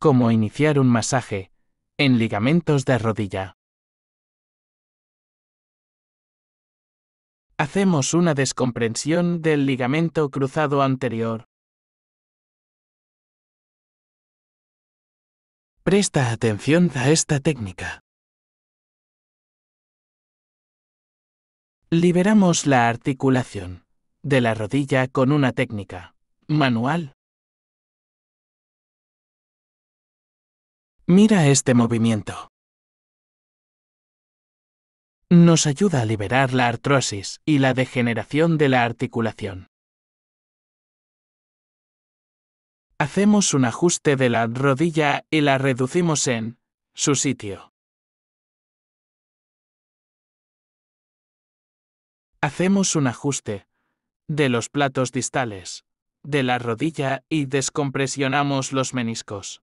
cómo iniciar un masaje en ligamentos de rodilla. Hacemos una descomprensión del ligamento cruzado anterior. Presta atención a esta técnica. Liberamos la articulación de la rodilla con una técnica manual Mira este movimiento. Nos ayuda a liberar la artrosis y la degeneración de la articulación. Hacemos un ajuste de la rodilla y la reducimos en su sitio. Hacemos un ajuste de los platos distales de la rodilla y descompresionamos los meniscos.